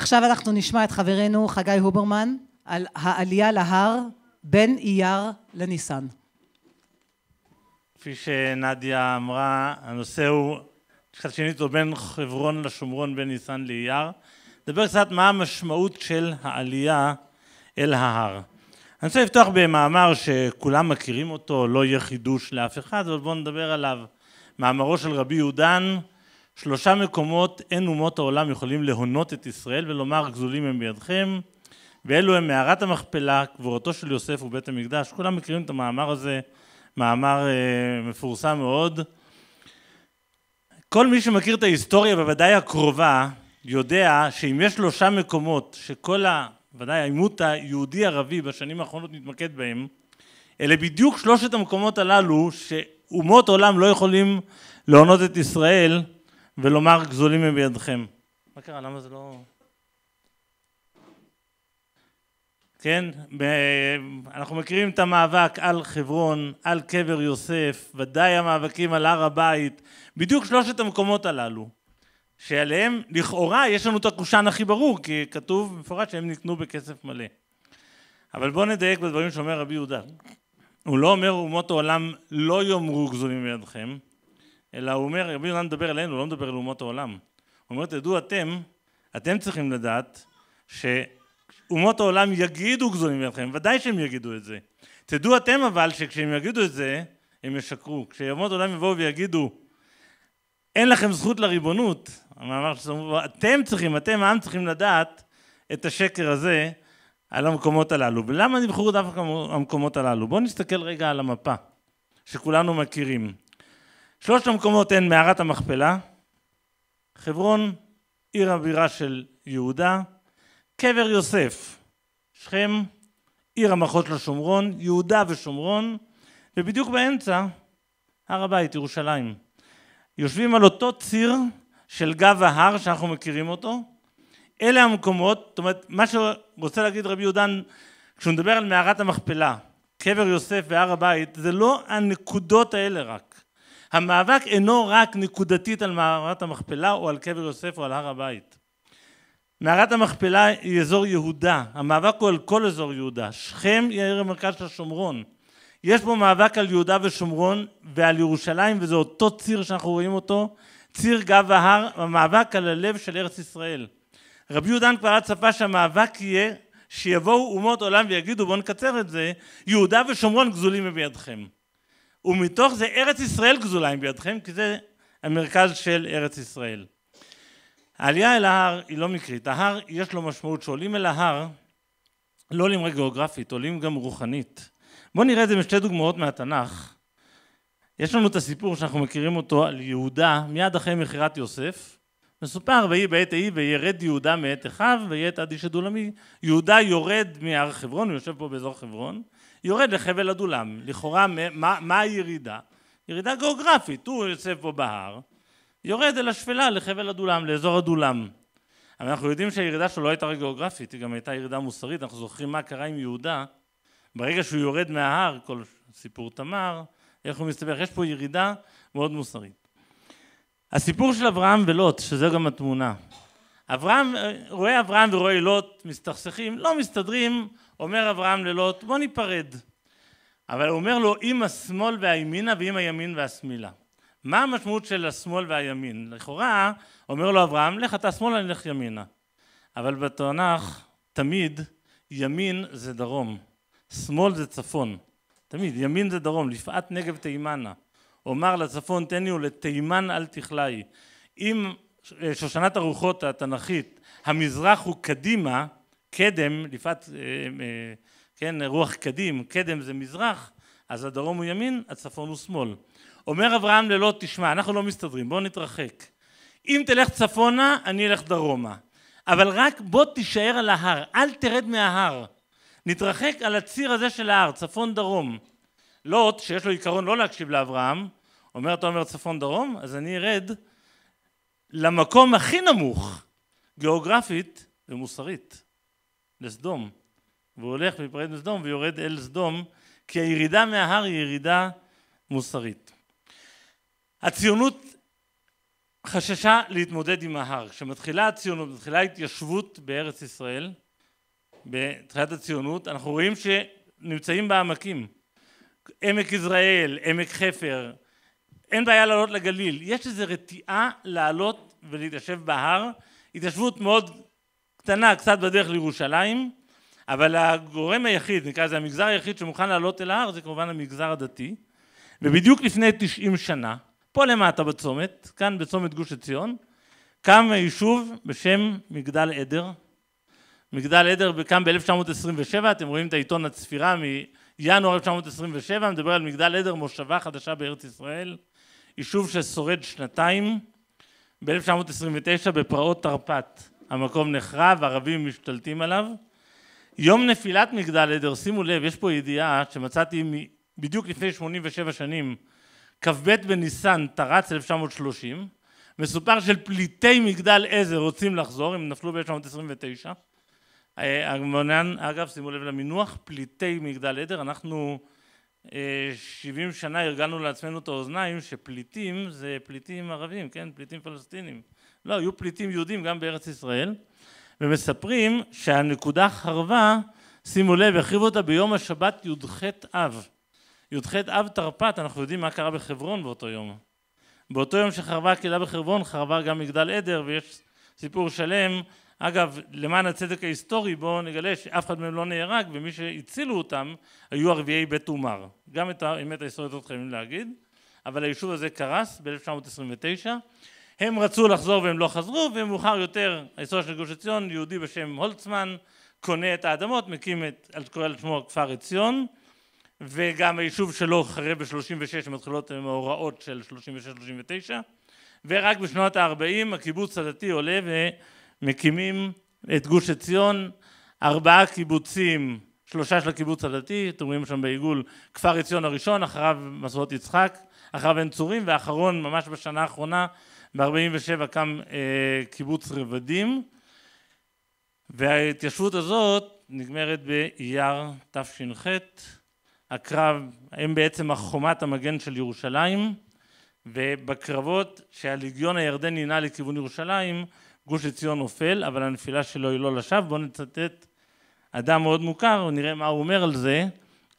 עכשיו אנחנו נשמע את חברנו חגי הוברמן על העלייה להר בין אייר לניסן. כפי שנדיה אמרה, הנושא הוא חד שינית אותו בין חברון לשומרון, בין ניסן לאייר. נדבר קצת מה המשמעות של העלייה אל ההר. אני רוצה לפתוח במאמר שכולם מכירים אותו, לא יהיה חידוש לאף אחד, אבל בואו נדבר עליו. מאמרו של רבי יהודן, שלושה מקומות אין אומות העולם יכולים להונות את ישראל ולומר גזולים הם בידכם ואלו הם מערת המכפלה, קבורתו של יוסף ובית המקדש. כולם מכירים את המאמר הזה, מאמר אה, מפורסם מאוד. כל מי שמכיר את ההיסטוריה, בוודאי הקרובה, יודע שאם יש שלושה מקומות שכל ה... ודאי העימות היהודי-ערבי בשנים האחרונות מתמקד בהם, אלה בדיוק שלושת המקומות הללו שאומות עולם לא יכולים להונות את ישראל, ולומר גזולים הם בידכם. מה קרה? למה זה לא... כן, אנחנו מכירים את המאבק על חברון, על קבר יוסף, ודאי המאבקים על הר הבית, בדיוק שלושת המקומות הללו, שעליהם לכאורה יש לנו את הקושאן הכי ברור, כי כתוב במפורש שהם ניתנו בכסף מלא. אבל בואו נדייק בדברים שאומר רבי יהודה. הוא לא אומר אומות העולם לא יאמרו גזולים מידכם, אלא הוא אומר, רבי יונה מדבר אלינו, לא מדבר לאומות העולם. הוא אומר, תדעו אתם, אתם צריכים לדעת שאומות העולם יגידו גזולים בידכם, ודאי שהם יגידו את זה. תדעו אתם אבל שכשהם יגידו את זה, הם ישקרו. כשאומות העולם יבואו ויגידו, אין לכם זכות לריבונות, המאמר שסמרו, אתם צריכים, אתם העם צריכים לדעת את השקר הזה על המקומות הללו. ולמה נבחרו דווקא המקומות הללו? בואו נסתכל רגע על המפה שכולנו מכירים. שלושת המקומות הן מערת המכפלה, חברון, עיר הבירה של יהודה, קבר יוסף, שכם, עיר המחוז השומרון, יהודה ושומרון, ובדיוק באמצע הר הבית, ירושלים. יושבים על אותו ציר של גב ההר שאנחנו מכירים אותו. אלה המקומות, זאת אומרת, מה שרוצה להגיד רבי יהודן, כשהוא מדבר על מערת המכפלה, קבר יוסף והר הבית, זה לא הנקודות האלה רק. המאבק אינו רק נקודתית על מערת המכפלה או על קבר יוסף או על הר הבית. מערת המכפלה היא אזור יהודה, המאבק הוא על כל אזור יהודה. שכם היא העיר המרכז של השומרון. יש פה מאבק על יהודה ושומרון ועל ירושלים, וזה אותו ציר שאנחנו רואים אותו, ציר גב ההר, המאבק על הלב של ארץ ישראל. רבי יהודן כבר עד צפה שהמאבק יהיה שיבואו אומות עולם ויגידו בואו נקצר את זה, יהודה ושומרון גזולים מבידכם. ומתוך זה ארץ ישראל גזולה עם בידכם, כי זה המרכז של ארץ ישראל. העלייה אל ההר היא לא מקרית, ההר יש לו משמעות שעולים אל ההר לא עולים רק גיאוגרפית, עולים גם רוחנית. בואו נראה את זה בשתי דוגמאות מהתנ"ך. יש לנו את הסיפור שאנחנו מכירים אותו על יהודה מיד אחרי מכירת יוסף. מסופר ויהי בעת ההיא וירד יהודה מאת אחיו ויהי את עד איש אדולמי. יהודה יורד מהר חברון, הוא יושב פה באזור חברון, יורד לחבל עדולם. לכאורה, מה, מה הירידה? ירידה גיאוגרפית, הוא יוצא פה בהר, יורד אל השפלה לחבל עדולם, לאזור עדולם. אבל אנחנו יודעים שהירידה שלו לא הייתה רק גיאוגרפית, היא גם הייתה ירידה מוסרית, אנחנו זוכרים מה קרה עם יהודה, ברגע שהוא יורד מההר, כל סיפור תמר, איך הוא מסתבך, יש פה ירידה מאוד מוסרית. הסיפור של אברהם ולוט, שזה גם התמונה. אברהם, רואה אברהם ורואה לוט מסתכסכים, לא מסתדרים, אומר אברהם ללוט, בוא ניפרד. אבל הוא אומר לו, עם השמאל והימינה ועם הימין והשמאלה. מה המשמעות של השמאל והימין? לכאורה, אומר לו אברהם, לך אתה שמאל, אני אלך ימינה. אבל בתנ"ך, תמיד, ימין זה דרום, שמאל זה צפון. תמיד, ימין זה דרום, לפעת נגב תימנה. אומר לצפון תני ולתימן אל תכלאי. אם אה, שושנת הרוחות התנ"כית, המזרח הוא קדימה, קדם, לפעת, אה, אה, כן, רוח קדים, קדם זה מזרח, אז הדרום הוא ימין, הצפון הוא שמאל. אומר אברהם ללא, תשמע, אנחנו לא מסתדרים, בוא נתרחק. אם תלך צפונה, אני אלך דרומה. אבל רק בוא תישאר על ההר, אל תרד מההר. נתרחק על הציר הזה של ההר, צפון-דרום. לוט, שיש לו עיקרון לא להקשיב לאברהם, אומר, אתה אומר צפון-דרום, אז אני ארד למקום הכי נמוך, גיאוגרפית ומוסרית. לסדום. והוא הולך להיפרד מסדום ויורד אל סדום, כי הירידה מההר היא ירידה מוסרית. הציונות חששה להתמודד עם ההר. כשמתחילה הציונות, מתחילה התיישבות בארץ ישראל, בתחילת הציונות, אנחנו רואים שנמצאים בעמקים. עמק יזרעאל, עמק חפר, אין בעיה לעלות לגליל. יש איזו רתיעה לעלות ולהתיישב בהר, התיישבות מאוד קטנה קצת בדרך לירושלים, אבל הגורם היחיד, נקרא לזה המגזר היחיד שמוכן לעלות אל ההר, זה כמובן המגזר הדתי. ובדיוק לפני 90 שנה, פה למטה בצומת, כאן בצומת גוש עציון, קם היישוב בשם מגדל עדר. מגדל עדר קם ב-1927, אתם רואים את העיתון הצפירה מינואר 1927, מדבר על מגדל עדר, מושבה חדשה בארץ ישראל, יישוב ששורד שנתיים, ב-1929 בפרעות תרפ"ט. המקום נחרב, הרבים משתלטים עליו. יום נפילת מגדל עדר, שימו לב, יש פה ידיעה שמצאתי בדיוק לפני 87 שנים, כ"ב בניסן, תר"ץ 1930, מסופר של פליטי מגדל עזר רוצים לחזור, הם נפלו ב-1929. אה, הגמונן, אגב, שימו לב למינוח, פליטי מגדל עדר, אנחנו 70 אה, שנה הרגלנו לעצמנו את האוזניים שפליטים זה פליטים ערבים, כן? פליטים פלסטינים. לא, היו פליטים יהודים גם בארץ ישראל, ומספרים שהנקודה חרבה, שימו לב, החריבו אותה ביום השבת י"ח אב. י"ח אב תרפ"ט, אנחנו יודעים מה קרה בחברון באותו יום. באותו יום שחרבה הקהילה בחברון, חרבה גם מגדל עדר, ויש סיפור שלם. אגב, למען הצדק ההיסטורי, בואו נגלה שאף אחד מהם לא נהרג, ומי שהצילו אותם היו ערביי בית אומר. גם את האמת ההיסטורית הזאת חייבים להגיד, אבל היישוב הזה קרס ב-1929. הם רצו לחזור והם לא חזרו, ומאוחר יותר ההיסטוריה של גוש עציון, יהודי בשם הולצמן, קונה את האדמות, מקים את, קורא לשמו כפר עציון, וגם היישוב שלו חרב ב-36, מתחילות עם ההוראות של 36-39, ורק בשנות ה-40 הקיבוץ הדתי עולה ומקימים את גוש עציון, ארבעה קיבוצים, שלושה של הקיבוץ הדתי, אתם רואים שם בעיגול כפר עציון הראשון, אחריו מסורת יצחק, אחריו עין צורים, ואחרון ממש בשנה האחרונה ב-47 קם אה, קיבוץ רבדים, וההתיישבות הזאת נגמרת באייר תש"ח, הקרב הם בעצם החומת המגן של ירושלים, ובקרבות שהליגיון הירדני נע לכיוון ירושלים, גוש עציון נופל, אבל הנפילה שלו היא לא לשווא. בואו נצטט אדם מאוד מוכר, נראה מה הוא אומר על זה.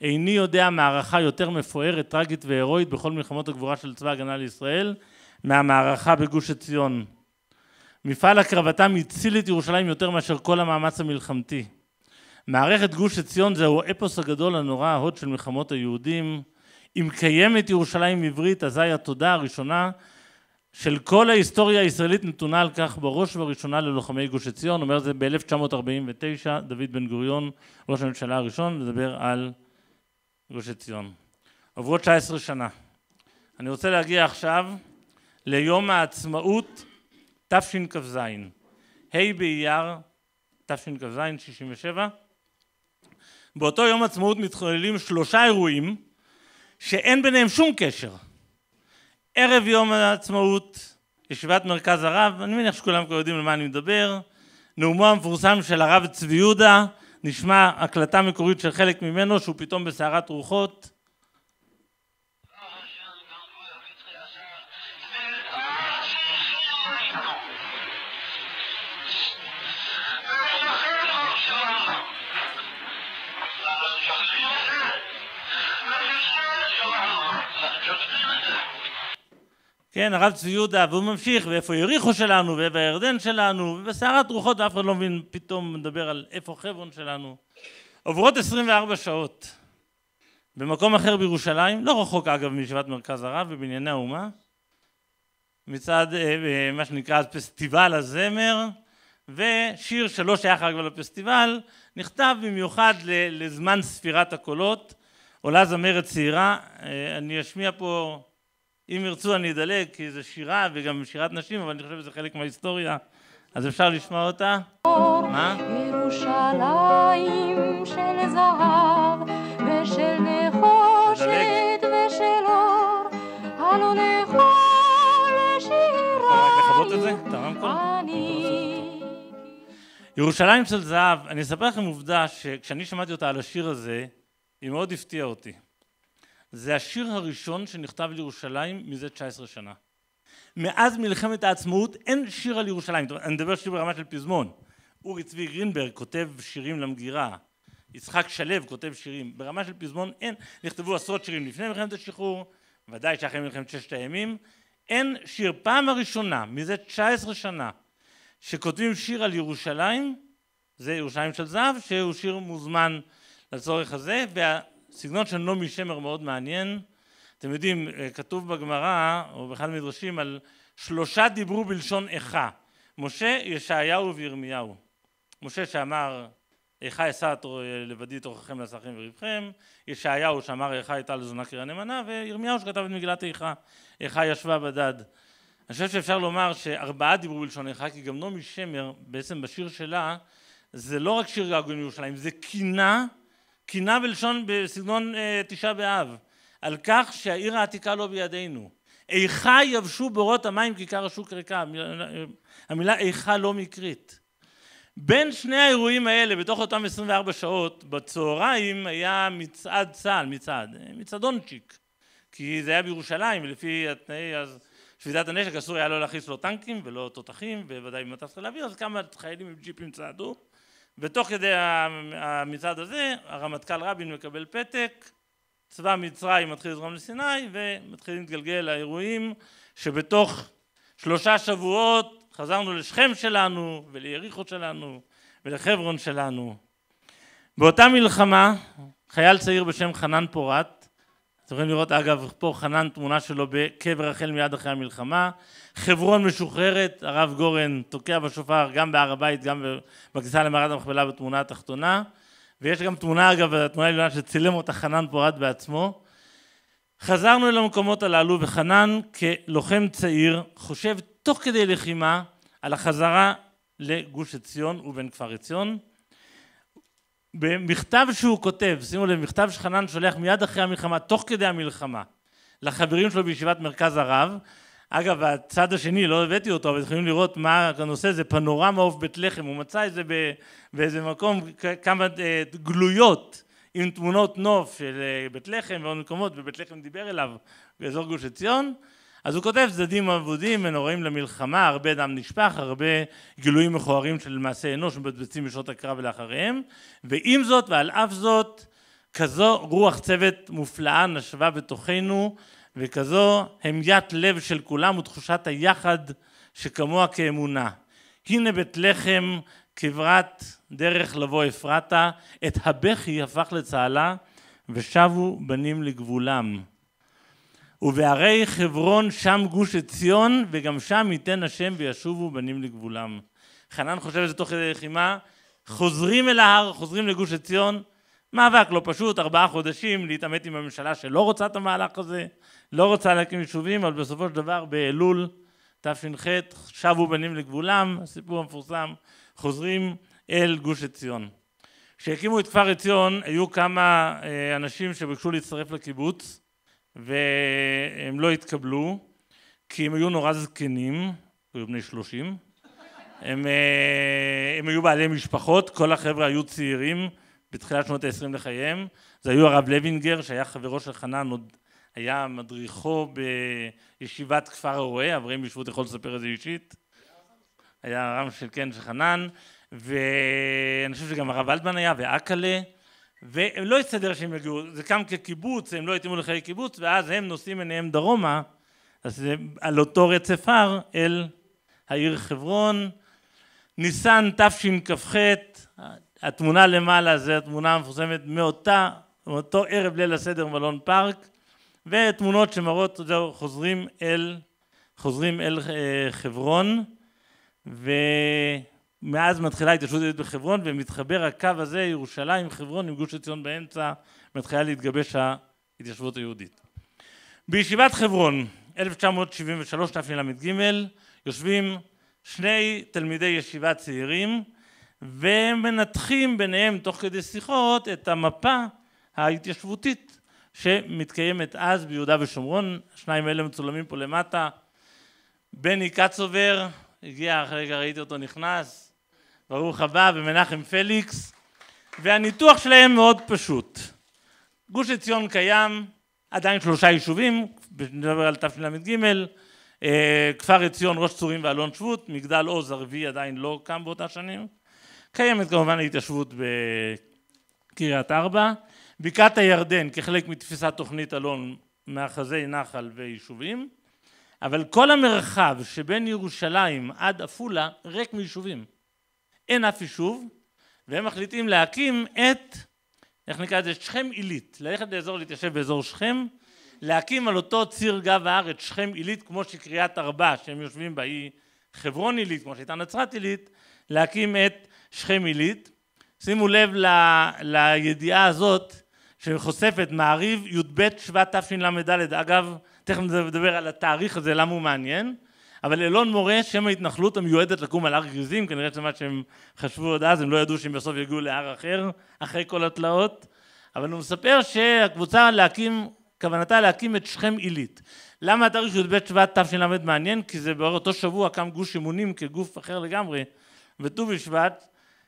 איני יודע מערכה יותר מפוארת, טרגית והירואית בכל מלחמות הגבורה של צבא ההגנה לישראל, מהמערכה בגוש עציון. מפעל הקרבתם הציל את ירושלים יותר מאשר כל המאמץ המלחמתי. מערכת גוש עציון זהו האפוס הגדול הנורא ההוד של מלחמות היהודים. אם קיימת ירושלים עברית, אזי התודה הראשונה של כל ההיסטוריה הישראלית נתונה על כך בראש ובראשונה ללוחמי גוש עציון, אומר זה ב-1949, דוד בן גוריון, ראש הממשלה הראשון, מדבר על גוש עציון. עוברות 19 שנה. אני רוצה להגיע עכשיו ליום העצמאות תשכ"ז, ה' באייר תשכ"ז, 67. באותו יום עצמאות מתחוללים שלושה אירועים שאין ביניהם שום קשר. ערב יום העצמאות, ישיבת מרכז הרב, אני מניח שכולם כבר יודעים על מה אני מדבר, נאומו המפורסם של הרב צבי יהודה, נשמע הקלטה מקורית של חלק ממנו שהוא פתאום בסערת רוחות. כן, הרב צבי יהודה, והוא ממשיך, ואיפה יריחו שלנו, ואיפה הירדן שלנו, ובסערת רוחות, ואף אחד לא מבין, פתאום מדבר על איפה חברון שלנו. עוברות 24 שעות. במקום אחר בירושלים, לא רחוק אגב מישיבת מרכז הרב, בבנייני האומה, מצד אה, אה, מה שנקרא פסטיבל הזמר, ושיר שלא שייך רק לפסטיבל, נכתב במיוחד לזמן ספירת הקולות. עולה זמרת צעירה, אה, אני אשמיע פה אם ירצו אני אדלג, כי זה שירה וגם שירת נשים, אבל אני חושב שזה חלק מההיסטוריה, אז אפשר לשמוע אותה? מה? ירושלים של זהב ושל נחושת ושל אור, הלא לכל שיריים ירושלים של זהב, אני אספר לכם עובדה שכשאני שמעתי אותה על השיר הזה, היא מאוד הפתיעה אותי. זה השיר הראשון שנכתב לירושלים מזה 19 שנה. מאז מלחמת העצמאות אין שיר על ירושלים, אני מדבר שיר ברמה של פזמון. אורי צבי גרינברג כותב שירים למגירה, יצחק שלו כותב שירים, ברמה של פזמון אין, נכתבו עשרות שירים לפני מלחמת השחרור, ודאי שאחרי מלחמת ששת הימים, אין שיר, פעם הראשונה מזה 19 שנה שכותבים שיר על ירושלים, זה ירושלים של זהב, שהוא שיר מוזמן לצורך הזה, וה... סגנון של נעמי שמר מאוד מעניין. אתם יודעים, אה, כתוב בגמרא, או בכלל מדרשים, על שלושה דיברו בלשון איכה. משה, ישעיהו וירמיהו. משה שאמר, איכה אשא אה, לבדי תוככם לאסכם ורבכם, ישעיהו שאמר איכה הייתה לזונה קריאה נאמנה, וירמיהו שכתב את מגילת איכה, איכה ישבה בדד. אני חושב שאפשר לומר שארבעה דיברו בלשון איכה, כי גם נעמי שמר, בעצם בשיר שלה, זה לא רק שיר געגועים לירושלים, זה קינה קינה בלשון בסגנון אה, תשעה באב, על כך שהעיר העתיקה לא בידינו. איכה יבשו בורות המים כיכר השוק ריקה, המילה איכה לא מקרית. בין שני האירועים האלה, בתוך אותם 24 שעות, בצהריים היה מצעד צה"ל, מצעד, אה, מצעדונצ'יק, כי זה היה בירושלים, ולפי התנאי אז שביתת הנשק אסור היה לא להכניס לו לא טנקים ולא תותחים, ובוודאי במטס חיל האוויר, אז כמה חיילים עם ג'יפים צעדו. ותוך כדי המצעד הזה הרמטכ"ל רבין מקבל פתק צבא מצרים מתחיל לזרום לסיני ומתחילים להתגלגל האירועים שבתוך שלושה שבועות חזרנו לשכם שלנו וליריחו שלנו ולחברון שלנו. באותה מלחמה חייל צעיר בשם חנן פורת אתם יכולים לראות אגב פה חנן תמונה שלו בקבר רחל מיד אחרי המלחמה, חברון משוחררת, הרב גורן תוקע בשופר גם בהר הבית, גם בכניסה למערת המכפלה בתמונה התחתונה, ויש גם תמונה אגב, התמונה העליונה שצילם אותה חנן פורט בעצמו. חזרנו אל המקומות הללו וחנן כלוחם צעיר חושב תוך כדי לחימה על החזרה לגוש עציון ובין כפר עציון במכתב שהוא כותב, שימו לב, מכתב שחנן שולח מיד אחרי המלחמה, תוך כדי המלחמה, לחברים שלו בישיבת מרכז הרב. אגב, הצד השני, לא הבאתי אותו, אבל יכולים לראות מה הנושא, זה פנורמה עוף בית לחם, הוא מצא את זה באיזה מקום, כמה אה, גלויות עם תמונות נוף של אה, בית לחם ועוד מקומות, ובית לחם דיבר אליו באזור גוש עציון. אז הוא כותב צדדים אבודים ונוראים למלחמה, הרבה דם נשפך, הרבה גילויים מכוערים של מעשי אנוש מבצבצים בשעות הקרב ולאחריהם, ועם זאת ועל אף זאת, כזו רוח צוות מופלאה נשבה בתוכנו, וכזו המיית לב של כולם ותחושת היחד שכמוה כאמונה. הנה בית לחם כברת דרך לבוא אפרתה, את הבכי הפך לצהלה, ושבו בנים לגבולם. ובערי חברון שם גוש עציון, וגם שם ייתן השם וישובו בנים לגבולם. חנן חושב שזה תוך כדי לחימה, חוזרים אל ההר, חוזרים לגוש עציון, מאבק לא פשוט, ארבעה חודשים להתעמת עם הממשלה שלא רוצה את המהלך הזה, לא רוצה להקים יישובים, אבל בסופו של דבר באלול תש"ח שבו בנים לגבולם, הסיפור המפורסם, חוזרים אל גוש עציון. כשהקימו את כפר עציון היו כמה אה, אנשים שביקשו להצטרף לקיבוץ והם לא התקבלו, כי הם היו נורא זקנים, היו בני שלושים, הם, אה, הם היו בעלי משפחות, כל החבר'ה היו צעירים בתחילת שנות ה-20 לחייהם, זה היו הרב לוינגר שהיה חברו של חנן, עוד היה מדריכו בישיבת כפר הרועה, אברהם ישבות יכול לספר את זה אישית, היה הרב של כן של חנן, ואני חושב שגם הרב אלטמן היה, ואקלה, והם לא הסתדר שהם יגיעו, זה קם כקיבוץ, הם לא התאימו לחיי קיבוץ, ואז הם נוסעים עיניהם דרומה, אז זה על אותו רצף הר אל העיר חברון. ניסן תשכ"ח, התמונה למעלה זה התמונה המפורסמת מאותה, מאותו ערב ליל הסדר מלון פארק, ותמונות שמראות, זהו, חוזרים אל, חוזרים אל אה, חברון, ו... מאז מתחילה ההתיישבות היהודית בחברון ומתחבר הקו הזה, ירושלים, חברון עם גוש עציון באמצע, מתחילה להתגבש ההתיישבות היהודית. בישיבת חברון, 1973 תל"ג, יושבים שני תלמידי ישיבה צעירים והם מנתחים ביניהם תוך כדי שיחות את המפה ההתיישבותית שמתקיימת אז ביהודה ושומרון, השניים האלה מצולמים פה למטה, בני קצובר, הגיע, אחרי רגע ראיתי אותו נכנס, ברוך הבא, ומנחם פליקס, והניתוח שלהם מאוד פשוט. גוש עציון קיים, עדיין שלושה יישובים, נדבר על תשל"ג, אה, כפר עציון, ראש צורים ואלון שבות, מגדל עוז הרביעי עדיין לא קם באותה שנים. קיימת כמובן ההתיישבות בקריית ארבע. בקעת הירדן כחלק מתפיסת תוכנית אלון, מאחזי נחל ויישובים, אבל כל המרחב שבין ירושלים עד עפולה ריק מיישובים. אין אף יישוב, והם מחליטים להקים את, איך נקרא לזה, שכם עילית, ללכת לאזור, להתיישב באזור שכם, להקים על אותו ציר גב הארץ שכם עילית, כמו שקריית ארבע, שהם יושבים בה, היא חברון עילית, כמו שהייתה נצרת עילית, להקים את שכם עילית. שימו לב ל, לידיעה הזאת שחושפת מעריב י"ב שבט תשל"ד, אגב, תכף נדבר על התאריך הזה, למה הוא מעניין. אבל אלון מורה, שם ההתנחלות המיועדת לקום על הר גריזים, כנראה זה מה שהם חשבו עוד אז, הם לא ידעו שהם בסוף יגיעו להר אחר, אחרי כל התלאות, אבל הוא מספר שהקבוצה להקים, כוונתה להקים את שכם עילית. למה התאריך י"ב שבט תש"ל מעניין? כי זה באותו שבוע קם גוש אמונים כגוף אחר לגמרי, בט"ו בשבט,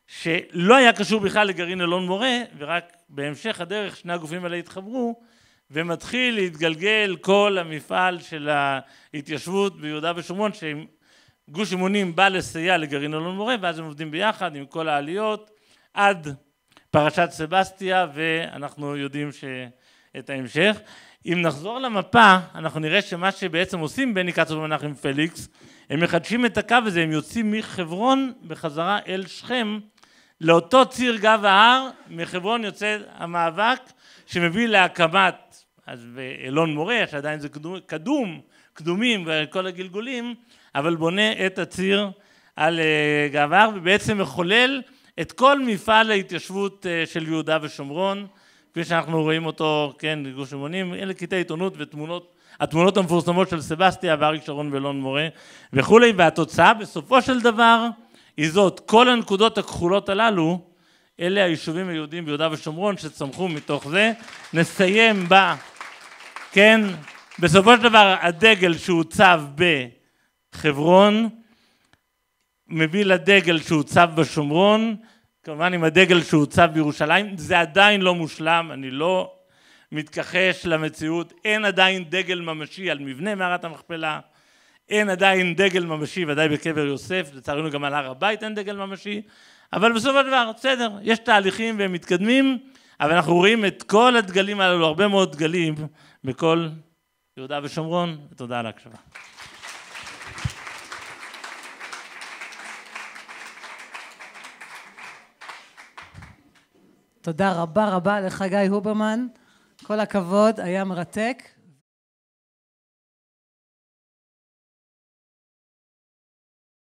שלא היה קשור בכלל לגרעין אלון מורה, ורק בהמשך הדרך שני הגופים האלה התחברו, ומתחיל להתגלגל כל המפעל של ההתיישבות ביהודה ושומרון שגוש אמונים בא לסייע לגרעין אלון מורה ואז הם עובדים ביחד עם כל העליות עד פרשת סבסטיה ואנחנו יודעים את ההמשך. אם נחזור למפה אנחנו נראה שמה שבעצם עושים בני קצוב ומנחם פליקס הם מחדשים את הקו הזה הם יוצאים מחברון בחזרה אל שכם לאותו ציר גב ההר מחברון יוצא המאבק שמביא להקמת אז אלון מורה, שעדיין זה קדום, קדומים וכל הגלגולים, אבל בונה את הציר על אה, געבר, ובעצם מחולל את כל מפעל ההתיישבות אה, של יהודה ושומרון, כפי שאנחנו רואים אותו, כן, גוש אמונים, אלה קטעי עיתונות ותמונות, התמונות המפורסמות של סבסטיה ואריק שרון ואלון מורה וכולי, והתוצאה בסופו של דבר היא זאת, כל הנקודות הכחולות הללו, אלה היישובים היהודיים ביהודה ושומרון שצמחו מתוך זה. נסיים ב... כן? בסופו של דבר הדגל שהוצב בחברון מביא לדגל שהוצב בשומרון, כמובן עם הדגל שהוצב בירושלים, זה עדיין לא מושלם, אני לא מתכחש למציאות, אין עדיין דגל ממשי על מבנה מערת המכפלה, אין עדיין דגל ממשי, ודאי בקבר יוסף, לצערנו גם על הר הבית אין דגל ממשי, אבל בסופו של דבר, בסדר, יש תהליכים והם מתקדמים, אבל אנחנו רואים את כל הדגלים הללו, הרבה מאוד דגלים, בכל יהודה ושומרון, ותודה על ההקשבה. תודה רבה רבה לחגי הוברמן, כל הכבוד, היה מרתק.